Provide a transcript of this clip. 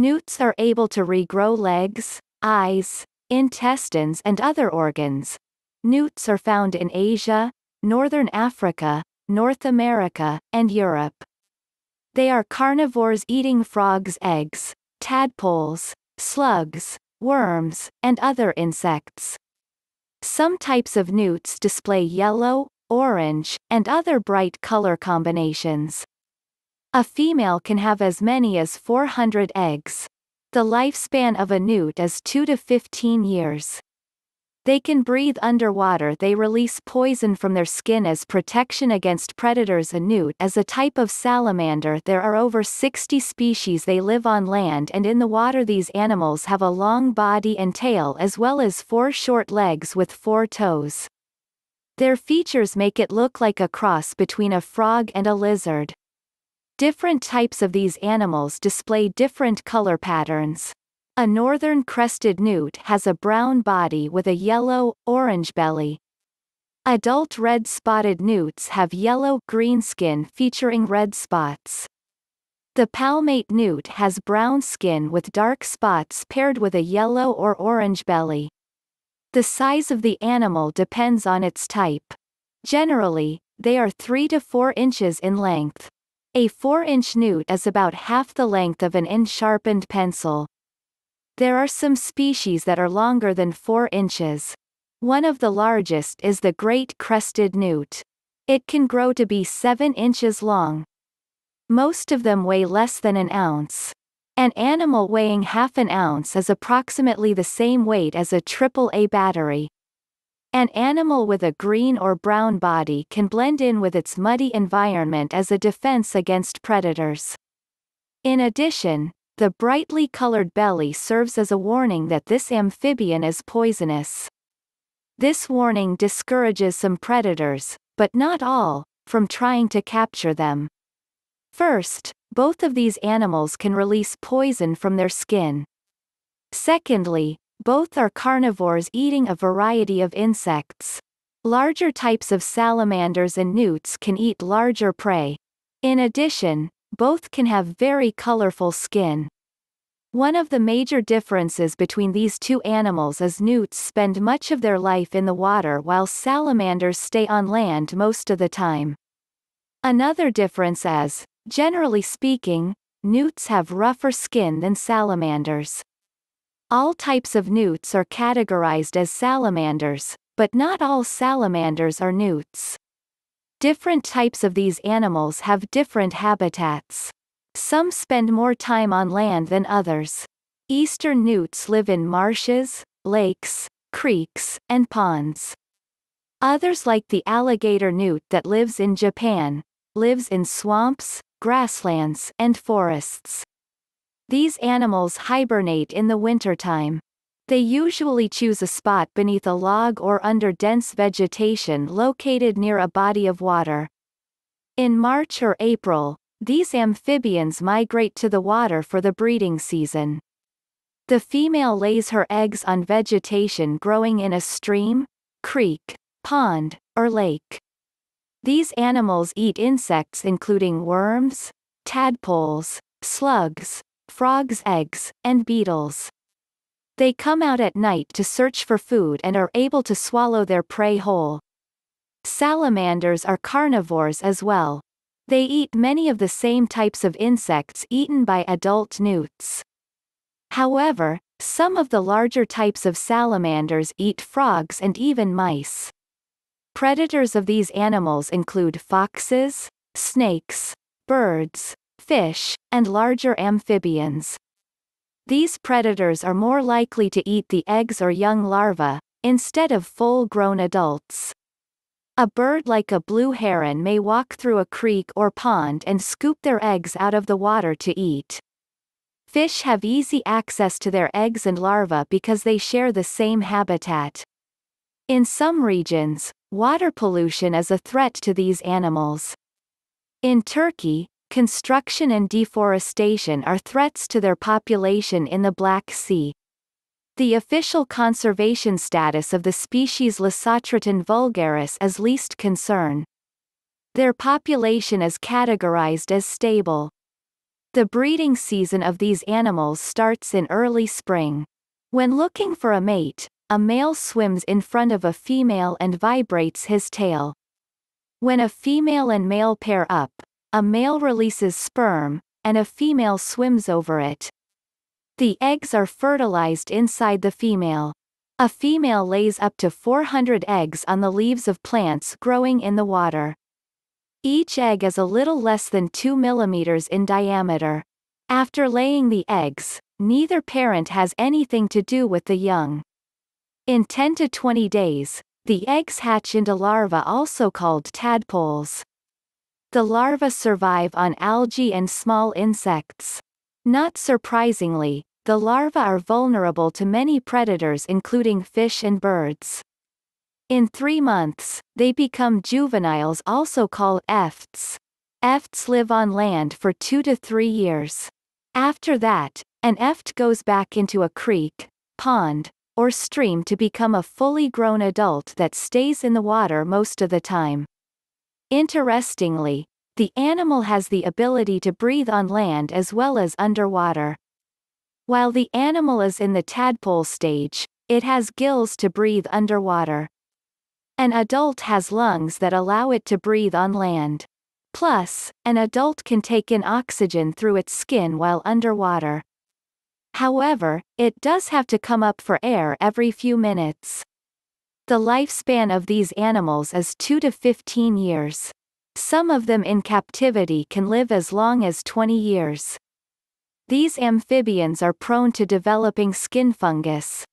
Newts are able to regrow legs, eyes, intestines and other organs. Newts are found in Asia, Northern Africa, North America, and Europe. They are carnivores eating frogs' eggs, tadpoles, slugs, worms, and other insects. Some types of newts display yellow, orange, and other bright color combinations. A female can have as many as 400 eggs. The lifespan of a newt is 2 to 15 years. They can breathe underwater. They release poison from their skin as protection against predators. A newt is a type of salamander. There are over 60 species. They live on land and in the water. These animals have a long body and tail as well as four short legs with four toes. Their features make it look like a cross between a frog and a lizard. Different types of these animals display different color patterns. A northern crested newt has a brown body with a yellow, orange belly. Adult red-spotted newts have yellow-green skin featuring red spots. The palmate newt has brown skin with dark spots paired with a yellow or orange belly. The size of the animal depends on its type. Generally, they are 3 to 4 inches in length. A 4-inch newt is about half the length of an in-sharpened pencil. There are some species that are longer than 4 inches. One of the largest is the great crested newt. It can grow to be 7 inches long. Most of them weigh less than an ounce. An animal weighing half an ounce is approximately the same weight as a AAA battery. An animal with a green or brown body can blend in with its muddy environment as a defense against predators. In addition, the brightly colored belly serves as a warning that this amphibian is poisonous. This warning discourages some predators, but not all, from trying to capture them. First, both of these animals can release poison from their skin. Secondly, both are carnivores eating a variety of insects. Larger types of salamanders and newts can eat larger prey. In addition, both can have very colorful skin. One of the major differences between these two animals is newts spend much of their life in the water while salamanders stay on land most of the time. Another difference is, generally speaking, newts have rougher skin than salamanders. All types of newts are categorized as salamanders, but not all salamanders are newts. Different types of these animals have different habitats. Some spend more time on land than others. Eastern newts live in marshes, lakes, creeks, and ponds. Others like the alligator newt that lives in Japan, lives in swamps, grasslands, and forests. These animals hibernate in the wintertime. They usually choose a spot beneath a log or under dense vegetation located near a body of water. In March or April, these amphibians migrate to the water for the breeding season. The female lays her eggs on vegetation growing in a stream, creek, pond, or lake. These animals eat insects including worms, tadpoles, slugs, frogs' eggs, and beetles. They come out at night to search for food and are able to swallow their prey whole. Salamanders are carnivores as well. They eat many of the same types of insects eaten by adult newts. However, some of the larger types of salamanders eat frogs and even mice. Predators of these animals include foxes, snakes, birds, fish, and larger amphibians. These predators are more likely to eat the eggs or young larvae, instead of full-grown adults. A bird like a blue heron may walk through a creek or pond and scoop their eggs out of the water to eat. Fish have easy access to their eggs and larvae because they share the same habitat. In some regions, water pollution is a threat to these animals. In Turkey, construction and deforestation are threats to their population in the Black Sea. The official conservation status of the species Lasotriton vulgaris is least concern. Their population is categorized as stable. The breeding season of these animals starts in early spring. When looking for a mate, a male swims in front of a female and vibrates his tail. When a female and male pair up, a male releases sperm, and a female swims over it. The eggs are fertilized inside the female. A female lays up to 400 eggs on the leaves of plants growing in the water. Each egg is a little less than 2 millimeters in diameter. After laying the eggs, neither parent has anything to do with the young. In 10 to 20 days, the eggs hatch into larvae also called tadpoles. The larvae survive on algae and small insects. Not surprisingly, the larvae are vulnerable to many predators including fish and birds. In three months, they become juveniles also called efts. Efts live on land for two to three years. After that, an eft goes back into a creek, pond, or stream to become a fully grown adult that stays in the water most of the time. Interestingly, the animal has the ability to breathe on land as well as underwater. While the animal is in the tadpole stage, it has gills to breathe underwater. An adult has lungs that allow it to breathe on land. Plus, an adult can take in oxygen through its skin while underwater. However, it does have to come up for air every few minutes. The lifespan of these animals is 2 to 15 years. Some of them in captivity can live as long as 20 years. These amphibians are prone to developing skin fungus.